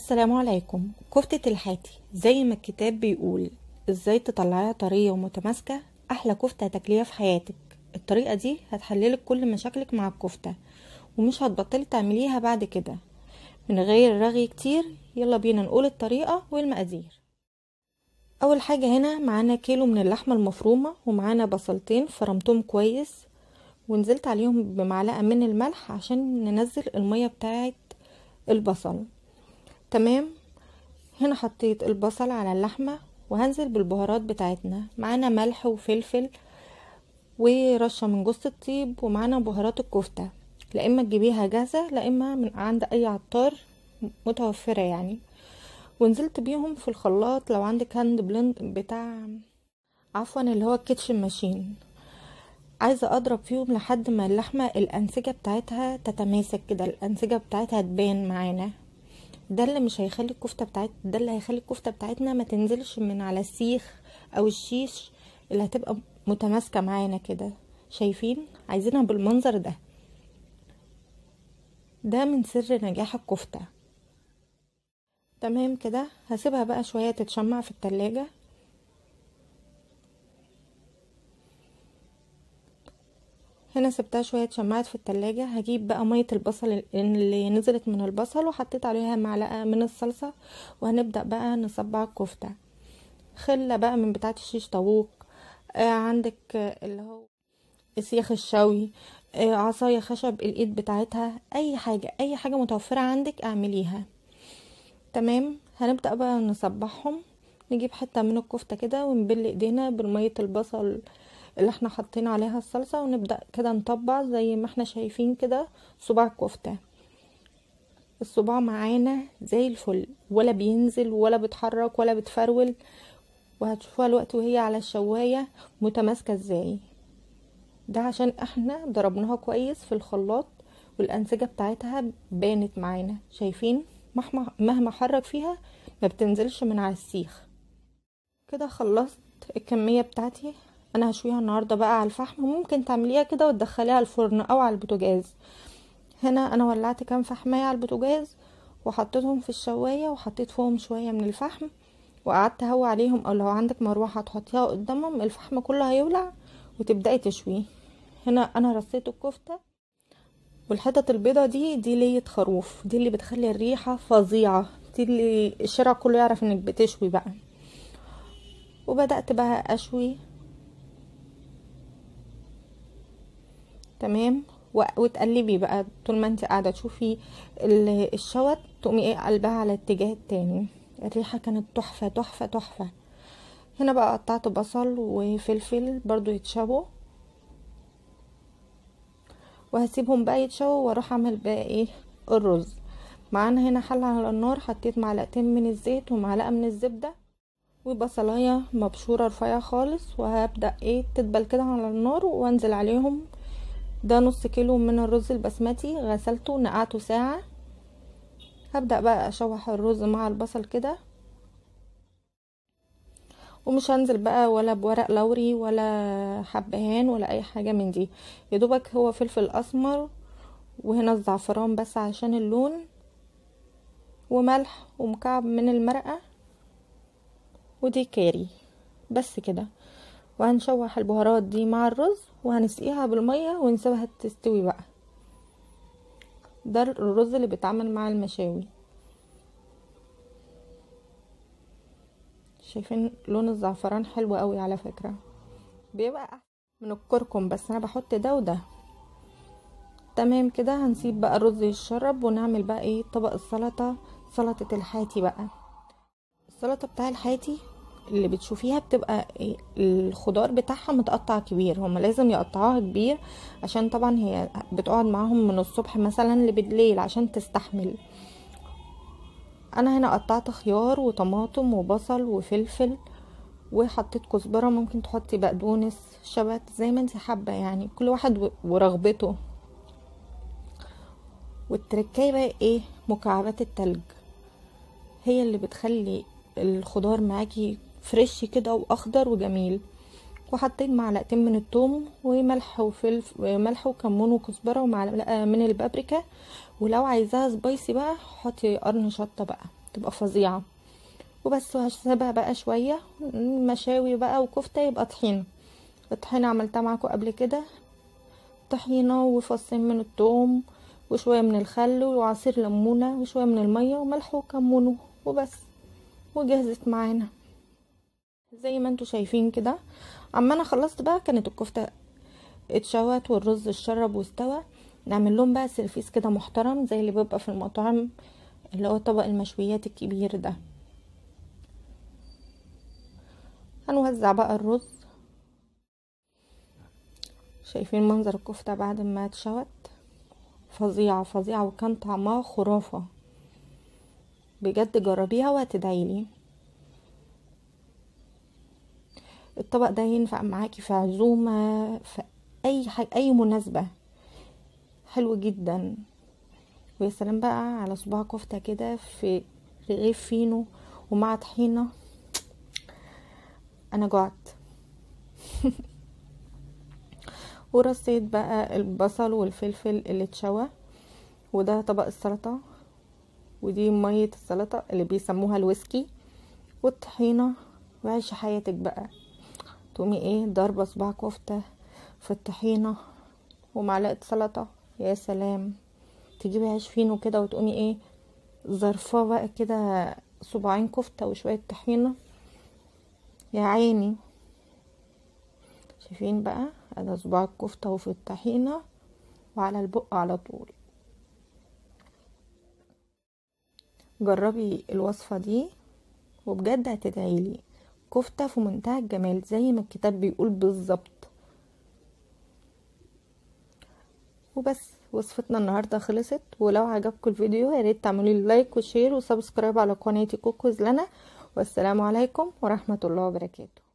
السلام عليكم كفتة الحاتي زي ما الكتاب بيقول ازاي تطلعيها طرية ومتماسكة احلى كفتة هتاكليها في حياتك الطريقة دي هتحللك كل مشاكلك مع الكفتة ومش هتبطلي تعمليها بعد كده من غير رغي كتير يلا بينا نقول الطريقة والمقادير اول حاجة هنا معانا كيلو من اللحمة المفرومة ومعانا بصلتين فرمتهم كويس ونزلت عليهم بمعلقة من الملح عشان ننزل المية بتاعت البصل تمام هنا حطيت البصل على اللحمة وهنزل بالبهارات بتاعتنا معانا ملح وفلفل ورشة من جوز الطيب ومعانا بهارات الكفتة لا اما تجيبيها جاهزة لا اما من عند اي عطار متوفرة يعني ونزلت بيهم في الخلاط لو عندك هاند بلند بتاع عفوا اللي هو الكيتشن ماشين عايزه اضرب فيهم لحد ما اللحمه الانسجه بتاعتها تتماسك كده الانسجه بتاعتها تبان معانا ده اللي مش هيخلي الكفته بتاعت ده اللي هيخلي الكفته بتاعتنا ما تنزلش من على السيخ او الشيش اللي هتبقى متماسكه معانا كده شايفين عايزينها بالمنظر ده ده من سر نجاح الكفته تمام كده هسيبها بقى شويه تتشمع في التلاجة هنا سبتها شويه اتشمعت في التلاجة هجيب بقى ميه البصل اللي نزلت من البصل وحطيت عليها معلقه من الصلصه وهنبدا بقى نصبع الكفته خله بقى من بتاعه الشيش طاووق آه عندك اللي هو السيخ الشوي آه عصايه خشب الايد بتاعتها اي حاجه اي حاجه متوفره عندك اعمليها تمام هنبدا بقى نصبعهم نجيب حته من الكفته كده ونبل ايدينا بميه البصل اللي احنا حاطين عليها الصلصه ونبدا كده نطبع زي ما احنا شايفين كده صباع الكفته الصباع معانا زي الفل ولا بينزل ولا بيتحرك ولا بتفرول وهتشوفوها الوقت وهي على الشوايه متماسكه ازاي ده عشان احنا ضربناها كويس في الخلاط والانسجه بتاعتها بانت معانا شايفين مهما حرك فيها ما بتنزلش من على السيخ كده خلصت الكميه بتاعتي انا هشويها النهارده بقى على الفحم ممكن تعمليها كده وتدخليها الفرن او على البوتاجاز هنا انا ولعت كام فحمايه على البوتاجاز وحطيتهم في الشوايه وحطيت فوقهم شويه من الفحم وقعدت هوى عليهم او لو عندك مروحه تحطيها قدامهم الفحم كله هيولع وتبداي تشويه هنا انا رصيت الكفته والحتت البيضه دي دي ليه خروف دي اللي بتخلي الريحه فظيعه دي اللي الشارع كله يعرف انك بتشوي بقى وبدات بقى اشوي تمام وتقلبي بقى طول ما انت قاعده تشوفي الشوت تقومي ايه قلبها على الاتجاه التاني الريحه كانت تحفه تحفه تحفه هنا بقى قطعت بصل وفلفل برضو يتشووا وهسيبهم بقى يتشووا واروح اعمل بقى ايه الرز معانا هنا حله على النار حطيت معلقتين من الزيت ومعلقه من الزبده وبصلايه مبشوره رفيعه خالص وهبدا ايه تدبل كده على النار وانزل عليهم ده نص كيلو من الرز البسمتي غسلته نقعته ساعة هبدأ بقى اشوح الرز مع البصل كده ومش هنزل بقى ولا بورق لوري ولا حبهان ولا اي حاجة من دي يدوبك هو فلفل اسمر وهنا الزعفران بس عشان اللون وملح ومكعب من المرقة ودي كاري بس كده وهنشوح البهارات دي مع الرز وهنسقيها بالمية ونسيبها تستوي بقى ده الرز اللي بيتعمل مع المشاوي شايفين لون الزعفران حلو قوي على فكرة بيبقى احسن من الكركم بس انا بحط ده وده تمام كده هنسيب بقى الرز يشرب ونعمل بقى ايه طبق السلطة سلطة الحاتي بقى السلطة بتاع الحاتي اللي بتشوفيها بتبقى الخضار بتاعها متقطع كبير هما لازم يقطعوها كبير عشان طبعا هي بتقعد معاهم من الصبح مثلا لبالليل عشان تستحمل انا هنا قطعت خيار وطماطم وبصل وفلفل وحطيت كزبره ممكن تحطي بقدونس شبت زي ما انت حابه يعني كل واحد ورغبته والتركايه بقى ايه مكعبات التلج هي اللي بتخلي الخضار معاكي فريش كده واخضر وجميل وحطيت معلقتين من الثوم وملح وفلفل وملح وكمون وكزبره ومعلقه من البابريكا ولو عايزاها سبايسي بقى حطي قرن شطه بقى تبقى فظيعه وبس وهسيبها بقى شويه مشاوي بقى وكفته يبقى طحينه الطحينه عملتها معاكم قبل كده طحينه وفصين من الثوم وشويه من الخل وعصير ليمونه وشويه من الميه وملح وكمون وبس وجهزت معانا زي ما انتوا شايفين كده اما انا خلصت بقى كانت الكفته اتشوت والرز اتشرب واستوى نعمل لهم بقى سيرفيس كده محترم زي اللي بيبقى في المطاعم اللي هو طبق المشويات الكبير ده هنوزع بقى الرز شايفين منظر الكفتة بعد ما اتشوت فظيعة فظيعة وكان طعمها خرافة بجد جربيها وهتدعيلي الطبق ده ينفع معاكي في عزومة في اي اي مناسبة حلو جدا ويا سلام بقى على صباع كفتة كده في رغيف فينو ومع طحينة انا جعت ورصيت بقى البصل والفلفل اللي اتشوى وده طبق السلطة ودي مية السلطة اللي بيسموها الويسكي والطحينة وعيش حياتك بقى تقومي ايه ضاربه صباع كفته في الطحينه ومعلقه سلطه يا سلام تجيبي عيش فينو كده وتقومي ايه ظرفاه بقى كده صباعين كفته وشويه طحينه يا عيني شايفين بقى انا صباع الكفته وفي الطحينه وعلى البق على طول جربي الوصفه دي وبجد هتدعيلي كفتة في منتهى الجمال زي ما الكتاب بيقول بالظبط وبس وصفتنا النهاردة خلصت ولو عجبكم الفيديو يا ريت تعملوا لايك وشير وسبسكرايب على قناتي كوكوز لنا والسلام عليكم ورحمة الله وبركاته